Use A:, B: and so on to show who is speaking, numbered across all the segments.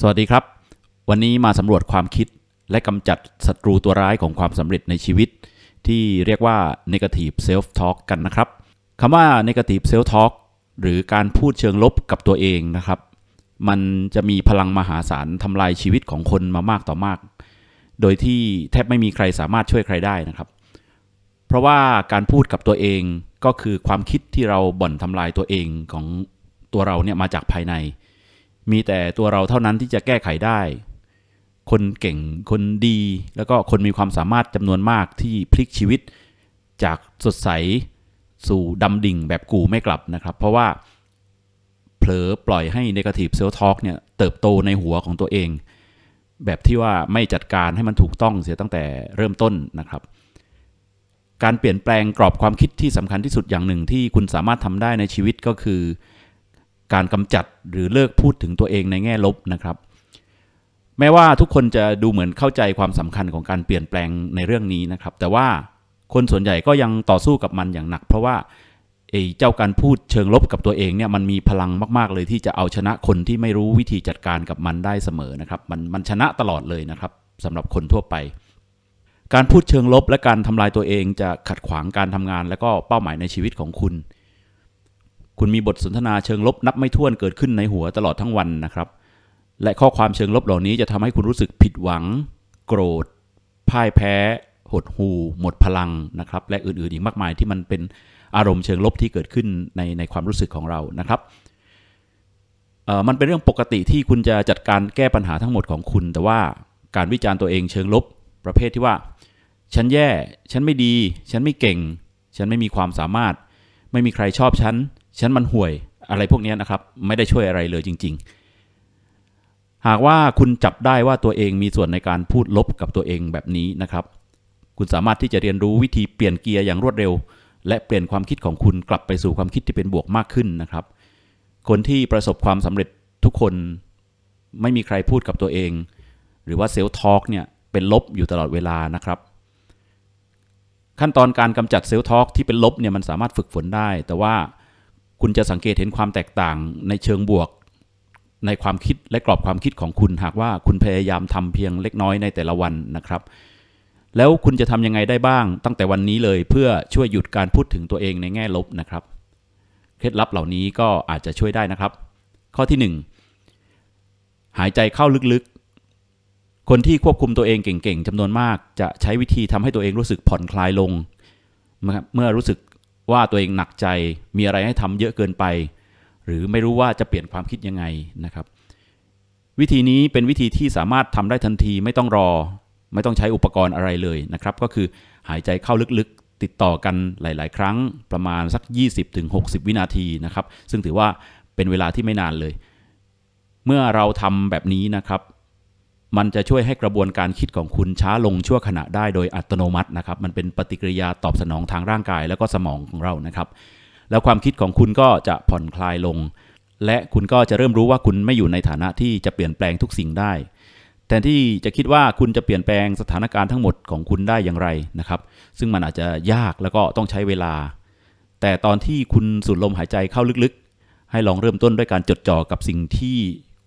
A: สวัสดีครับ วันนี้มาสำรวจความคิดและกำจัดศัตรูตัวร้ายของความสำเร็จในชีวิต ที่เรียกว่า negative self talk กันนะครับคำว่า negative self talk หรือการพูดเชิงลบกับตัวเองนะครับ มันจะมีพลังมหาศาลทำลายชีวิตของคนมามากต่อมาก โดยที่แทบไม่มีใครสามารถช่วยใครได้นะครับ เพราะว่าการพูดกับตัวเองก็คือความคิดที่เราบ่นทำลายตัวเองของตัวเราเนี่ยมาจากภายในมีแต่ตัวเราเท่านั้นที่จะแก้ไขได้ คนเก่ง คนดี แล้วก็คนมีความสามารถจำนวนมากที่พลิกชีวิตจากสดใสสู่ดำดิ่งแบบกูไม่กลับนะครับ เพราะว่า เผลอปล่อยให้ Negative Self Talk เนี่ยเติบโตในหัวของตัวเอง แบบที่ว่าไม่จัดการให้มันถูกต้องเสียตั้งแต่เริ่มต้นนะครับ การเปลี่ยนแปลงกรอบความคิดที่สำคัญที่สุดอย่างหนึ่งที่คุณสามารถทำได้ในชีวิตก็คือการกำจัดหรือเลิกพูดถึงตัวเองในแง่ลบนะครับ แม้ว่าทุกคนจะดูเหมือนเข้าใจความสำคัญของการเปลี่ยนแปลงในเรื่องนี้นะครับ แต่ว่าคนส่วนใหญ่ก็ยังต่อสู้กับมันอย่างหนักเพราะว่าไอ้เจ้าการพูดเชิงลบกับตัวเองเนี่ยมันมีพลังมากๆ เลยที่จะเอาชนะคนที่ไม่รู้วิธีจัดการกับมันได้เสมอนะครับ มันมันชนะตลอดเลยนะครับสำหรับคนทั่วไป การพูดเชิงลบและการทำลายตัวเองจะขัดขวางการทำงาน และก็เป้าหมายในชีวิตของคุณคุณมีบทสนทนาเชิงลบนับไม่ถ้วนเกิดขึ้นในหัวตลอดทั้งวันนะครับ และข้อความเชิงลบเหล่านี้จะทำให้คุณรู้สึกผิดหวังโกรธ พ่ายแพ้ หดหูหมดพลังนะครับและอื่นๆอีกมากมายที่มันเป็นอารมณ์เชิงลบที่เกิดขึ้นในในความรู้สึกของเรานะครับ มันเป็นเรื่องปกติที่คุณจะจัดการแก้ปัญหาทั้งหมดของคุณ แต่ว่าการวิจารณ์ตัวเองเชิงลบ ประเภทที่ว่าฉันแย่ฉันไม่ดี ฉันไม่เก่ง ฉันไม่มีความสามารถไม่มีใครชอบฉันฉันมันห่วยอะไรพวกนี้นะครับ ไม่ได้ช่วยอะไรเลยจริงๆ หากว่าคุณจับได้ว่าตัวเองมีส่วนในการพูดลบกับตัวเองแบบนี้นะครับ คุณสามารถที่จะเรียนรู้วิธีเปลี่ยนเกียร์อย่างรวดเร็ว และเปลี่ยนความคิดของคุณกลับไปสู่ความคิดที่เป็นบวกมากขึ้นนะครับ คนที่ประสบความสำเร็จทุกคนไม่มีใครพูดกับตัวเองหรือว่าเซลล์ทอล์กเนี่ยเป็นลบอยู่ตลอดเวลานะครับขั้นตอนการกำจัดเซลล์ทอล์กที่เป็นลบเนี่ยมันสามารถฝึกฝนได้ แต่ว่าคุณจะสังเกตเห็นความแตกต่างในเชิงบวก ในความคิดและกรอบความคิดของคุณหากว่าคุณพยายามทำเพียงเล็กน้อยในแต่ละวันนะครับ แล้วคุณจะทำยังไงได้บ้างตั้งแต่วันนี้เลย เพื่อช่วยหยุดการพูดถึงตัวเองในแง่ลบนะครับเคล็ดลับเหล่านี้ก็อาจจะช่วยได้นะครับ ข้อที่ 1 หายใจเข้าลึกๆคนที่ควบคุมตัวเองเก่งๆจำนวนมาก จะใช้วิธีทำให้ตัวเองรู้สึกผ่อนคลายลงเมื่อรู้สึกว่าตัวเองหนักใจมีอะไรให้ทำเยอะเกินไป หรือไม่รู้ว่าจะเปลี่ยนความคิดยังไงนะครับ วิธีนี้เป็นวิธีที่สามารถทำได้ทันทีไม่ต้องรอ ไม่ต้องใช้อุปกรณ์อะไรเลยนะครับ ก็คือหายใจเข้าลึกๆติดต่อกันหลายๆครั้งประมาณสัก 20-60 วินาทีนะครับ ซึ่งถือว่าเป็นเวลาที่ไม่นานเลย เมื่อเราทำแบบนี้นะครับมันจะช่วยให้กระบวนการคิดของคุณช้าลงชั่วขณะได้โดยอัตโนมัตินะครับ มันเป็นปฏิกิริยาตอบสนองทางร่างกายแล้วก็สมองของเรานะครับ แล้วความคิดของคุณก็จะผ่อนคลายลง และคุณก็จะเริ่มรู้ว่าคุณไม่อยู่ในฐานะที่จะเปลี่ยนแปลงทุกสิ่งได้แทนที่จะคิดว่าคุณจะเปลี่ยนแปลงสถานการณ์ทั้งหมดของคุณได้อย่างไรนะครับ ซึ่งมันอาจจะยากแล้วก็ต้องใช้เวลา แต่ตอนที่คุณสูดลมหายใจเข้าลึกๆให้ลองเริ่มต้นด้วยการจดจ่อกับสิ่งที่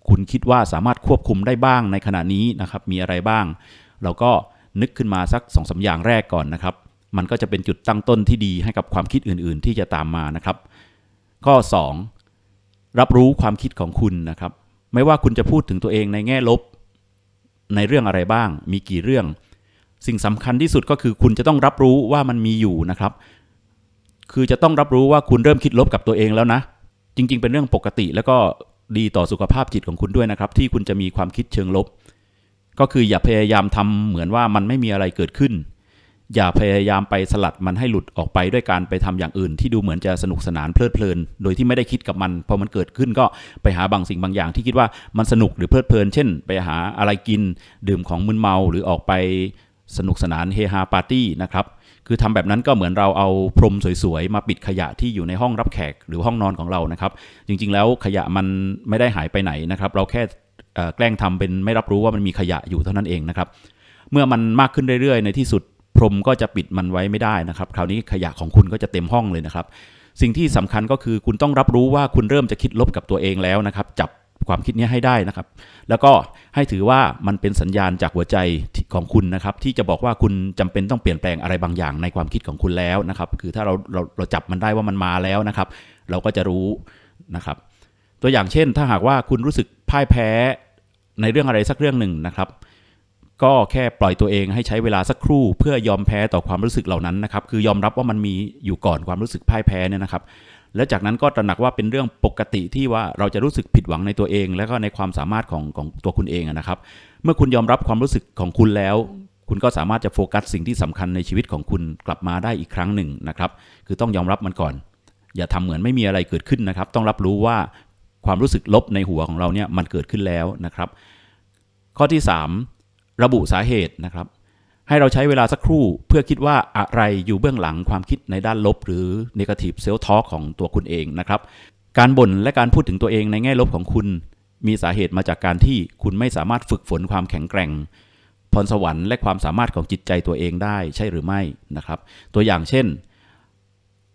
A: คุณคิดว่าสามารถควบคุมได้บ้างในขณะนี้นะครับมีอะไรบ้างเราก็นึกขึ้นมาสักสองสาอย่างแรกก่อนนะครับมันก็จะเป็นจุดตั้งต้นที่ดีให้กับความคิดอื่นๆที่จะตามมานะครับ ข้อ2รับรู้ความคิดของคุณนะครับ ไม่ว่าคุณจะพูดถึงตัวเองในแง่ลบในเรื่องอะไรบ้าง มีกี่เรื่อง สิ่งสำคัญที่สุดก็คือคุณจะต้องรับรู้ว่ามันมีอยู่นะครับ คือจะต้องรับรู้ว่าคุณเริ่มคิดลบกับตัวเองแล้วนะ จริง ๆ เป็นเรื่องปกติแล้วก็ดีต่อสุขภาพจิตของคุณด้วยนะครับที่คุณจะมีความคิดเชิงลบ ก็คืออย่าพยายามทำเหมือนว่ามันไม่มีอะไรเกิดขึ้น อย่าพยายามไปสลัดมันให้หลุดออกไปด้วยการไปทำอย่างอื่นที่ดูเหมือนจะสนุกสนานเพลิดเพลิน โดยที่ไม่ได้คิดกับมันพอมันเกิดขึ้น ก็ไปหาบางสิ่งบางอย่างที่คิดว่ามันสนุกหรือเพลิดเพลิน เช่น ไปหาอะไรกิน ดื่มของมึนเมาหรือออกไปสนุกสนานเฮฮาปาร์ตี้นะครับคือทำแบบนั้นก็เหมือนเราเอาพรมสวย ๆ มาปิดขยะที่อยู่ในห้องรับแขกหรือห้องนอนของเรานะครับ จริงๆแล้วขยะมันไม่ได้หายไปไหนนะครับ เราแค่แกล้ง ทำ เป็น ไม่รับรู้ว่ามันมีขยะอยู่เท่านั้นเองนะครับ เมื่อมันมากขึ้นเรื่อยๆในที่สุดพรมก็จะปิดมันไว้ไม่ได้นะครับคราวนี้ขยะของคุณก็จะเต็มห้องเลยนะครับ สิ่งที่สำคัญก็คือคุณต้องรับรู้ว่าคุณเริ่มจะคิดลบกับตัวเองแล้วนะครับ จับความคิดนี้ให้ได้นะครับ แล้วก็ให้ถือว่ามันเป็นสัญญาณจากหัวใจของคุณนะครับ ที่จะบอกว่าคุณจำเป็นต้องเปลี่ยนแปลงอะไรบางอย่าง ในความคิดของคุณแล้วนะครับ คือถ้าเราเราเราจับมันได้ว่ามันมาแล้วนะครับ เราก็จะรู้นะครับ ตัวอย่างเช่นถ้าหากว่าคุณรู้สึกพ่ายแพ้ในเรื่องอะไรสักเรื่องหนึ่งนะครับ ก็แค่ปล่อยตัวเองให้ใช้เวลาสักครู่เพื่อยอมแพ้ต่อความรู้สึกเหล่านั้นนะครับ คือยอมรับว่ามันมีอยู่ก่อนความรู้สึกพ่ายแพ้เนี่ยนะครับและจากนั้นก็ตระหนักว่าเป็นเรื่องปกติที่ว่าเราจะรู้สึกผิดหวังในตัวเอง และก็ในความสามารถของของตัวคุณเองนะครับ เมื่อคุณยอมรับความรู้สึกของคุณแล้ว คุณก็สามารถจะโฟกัสสิ่งที่สำคัญในชีวิตของคุณกลับมาได้อีกครั้งหนึ่งนะครับ คือต้องยอมรับมันก่อน อย่าทำเหมือนไม่มีอะไรเกิดขึ้นนะครับ ต้องรับรู้ว่าความรู้สึกลบในหัวของเราเนี่ยมันเกิดขึ้นแล้วนะครับ ข้อที่ 3 ระบุสาเหตุนะครับให้เราใช้เวลาสักครู่เพื่อคิดว่าอะไรอยู่เบื้องหลังความคิดในด้านลบหรือเนกาทีฟเซลท f t ของตัวคุณเองนะครับการบ่นและการพูดถึงตัวเองในแง่ลบของคุณ มีสาเหตุมาจากการที่คุณไม่สามารถฝึกฝนความแข็งแกร่งพรสวรรค์และความสามารถของจิตใจตัวเองได้ใช่หรือไม่นะครับ ตัวอย่างเช่น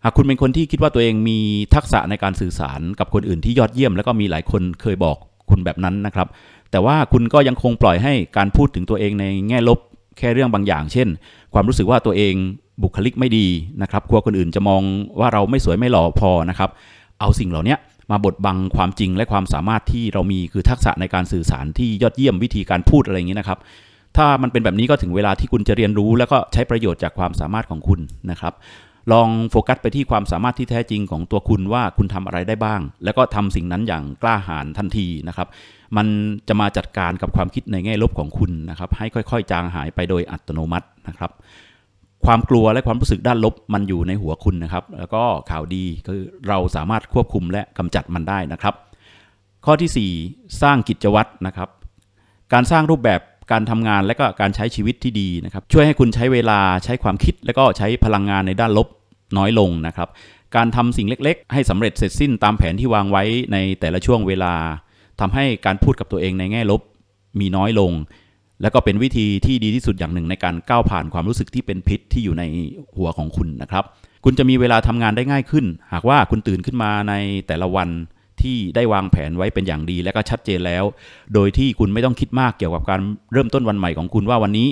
A: หากคุณเป็นคนที่คิดว่าตัวเองมีทักษะในการสื่อสารกับคนอื่นที่ยอดเยี่ยมแล้วก็มีหลายคนเคยบอกคุณแบบนั้นนะครับ แต่ว่าคุณก็ยังคงปล่อยให้การพูดถึงตัวเองในแง่ลบแค่เรื่องบางอย่าง เช่น ความรู้สึกว่าตัวเองบุคลิกไม่ดีนะครับกลัวคนอื่นจะมองว่าเราไม่สวยไม่หล่อพอนะครับเอาสิ่งเหล่านี้มาบดบังความจริงและความสามารถที่เรามีคือทักษะในการสื่อสารที่ยอดเยี่ยมวิธีการพูดอะไรอย่างนี้นะครับ ถ้ามันเป็นแบบนี้ก็ถึงเวลาที่คุณจะเรียนรู้ แล้วก็ใช้ประโยชน์จากความสามารถของคุณนะครับลองโฟกัสไปที่ความสามารถที่แท้จริงของตัวคุณว่าคุณทำอะไรได้บ้าง แล้วก็ทำสิ่งนั้นอย่างกล้าหาญทันทีนะครับ มันจะมาจัดการกับความคิดในแง่ลบของคุณนะครับให้ค่อยๆ จางหายไปโดยอัตโนมัตินะครับ ความกลัวและความรู้สึกด้านลบมันอยู่ในหัวคุณนะครับ แล้วก็ข่าวดีคือเราสามารถควบคุมและกำจัดมันได้นะครับ ข้อที่ 4 สร้างกิจวัตรนะครับ การสร้างรูปแบบการทำงานและก็การใช้ชีวิตที่ดีนะครับ ช่วยให้คุณใช้เวลาใช้ความคิด และก็ใช้พลังงานในด้านลบน้อยลงนะครับการทำสิ่งเล็กๆ ให้สำเร็จเสร็จสิ้นตามแผนที่วางไว้ในแต่ละช่วงเวลาทำให้การพูดกับตัวเองในแง่ลบมีน้อยลง และก็เป็นวิธีที่ดีที่สุดอย่างหนึ่งในการก้าวผ่านความรู้สึกที่เป็นพิษที่อยู่ในหัวของคุณนะครับ คุณจะมีเวลาทำงานได้ง่ายขึ้น หากว่าคุณตื่นขึ้นมาในแต่ละวันที่ได้วางแผนไว้เป็นอย่างดีและก็ชัดเจนแล้ว โดยที่คุณไม่ต้องคิดมากเกี่ยวกับการเริ่มต้นวันใหม่ของคุณว่าวันนี้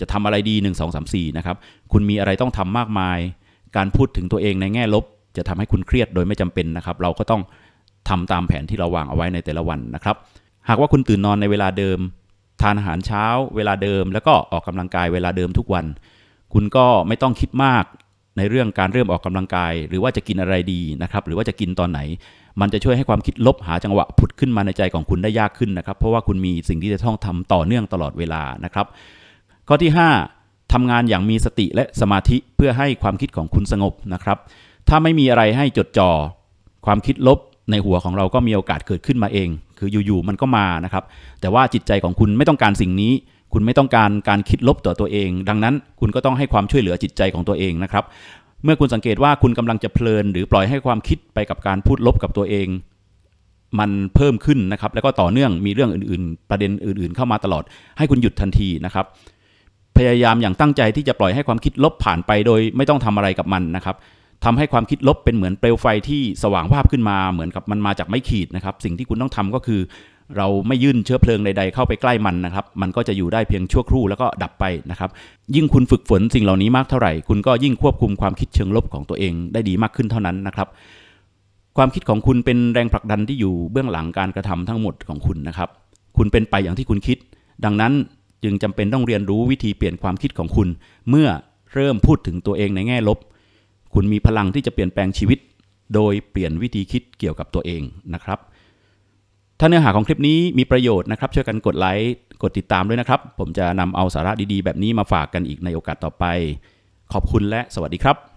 A: จะทำอะไรดี 1 2 3 4นะครับ คุณมีอะไรต้องทำมากมาย การพูดถึงตัวเองในแง่ลบจะทำให้คุณเครียดโดยไม่จำเป็นนะครับ เราก็ต้องทำตามแผนที่เราวางเอาไว้ในแต่ละวันนะครับ หากว่าคุณตื่นนอนในเวลาเดิม ทานอาหารเช้า เวลาเดิมแล้วก็ออกกำลังกายเวลาเดิมทุกวัน คุณก็ไม่ต้องคิดมากในเรื่องการเริ่มออกกำลังกาย หรือว่าจะกินอะไรดีนะครับ หรือว่าจะกินตอนไหน มันจะช่วยให้ความคิดลบหาจังหวะผุดขึ้นมาในใจของคุณได้ยากขึ้นนะครับ เพราะว่าคุณมีสิ่งที่จะต้องทำต่อเนื่องตลอดเวลานะครับ ข้อที่5ทำงานอย่างมีสติและสมาธิเพื่อให้ความคิดของคุณสงบนะครับ ถ้าไม่มีอะไรให้จดจอ่อความคิดลบในหัวของเราก็มีโอกาสเกิดขึ้นมาเอง คืออยู่ๆมันก็มานะครับแต่ว่าจิตใจของคุณไม่ต้องการสิ่งนี้คุณไม่ต้องการการคิดลบต่อตัวเองดังนั้น คุณก็ต้องให้ความช่วยเหลือจิตใจของตัวเองนะครับ เมื่อคุณสังเกตว่าคุณกำลังจะเพลินหรือปล่อยให้ความคิดไปกับการพูดลบกับตัวเอง มันเพิ่มขึ้นนะครับแล้วก็ต่อเนื่องมีเรื่องอื่น ๆ ประเด็นอื่นๆ เข้ามาตลอดให้คุณหยุดทันทีนะครับพยายามอย่างตั้งใจที่จะปล่อยให้ความคิดลบผ่านไปโดยไม่ต้องทำอะไรกับมันนะครับ ทำให้ความคิดลบเป็นเหมือนเปลวไฟที่สว่างภาพขึ้นมา เหมือนกับมันมาจากไม้ขีดนะครับสิ่งที่คุณต้องทำก็คือเราไม่ยื่นเชื้อเพลิงใดๆเข้าไปใกล้มันนะครับ มันก็จะอยู่ได้เพียงชั่วครู่แล้วก็ดับไปนะครับ ยิ่งคุณฝึกฝนสิ่งเหล่านี้มากเท่าไหร่ คุณก็ยิ่งควบคุมความคิดเชิงลบของตัวเองได้ดีมากขึ้นเท่านั้นนะครับ ความคิดของคุณเป็นแรงผลักดันที่อยู่เบื้องหลังการกระทำทั้งหมดของคุณนะครับ คุณเป็นไปอย่างที่คุณคิด ดังนั้นจึงจำเป็นต้องเรียนรู้วิธีเปลี่ยนความคิดของคุณ เมื่อเริ่มพูดถึงตัวเองในแง่ลบ คุณมีพลังที่จะเปลี่ยนแปลงชีวิต โดยเปลี่ยนวิธีคิดเกี่ยวกับตัวเองนะครับถ้าเนื้อหาของคลิปนี้มีประโยชน์นะครับช่วยกันกดไลค์กดติดตามด้วยนะครับ ผมจะนำเอาสาระดี ๆ แบบนี้มาฝากกันอีกในโอกาสต่อไป ขอบคุณและสวัสดีครับ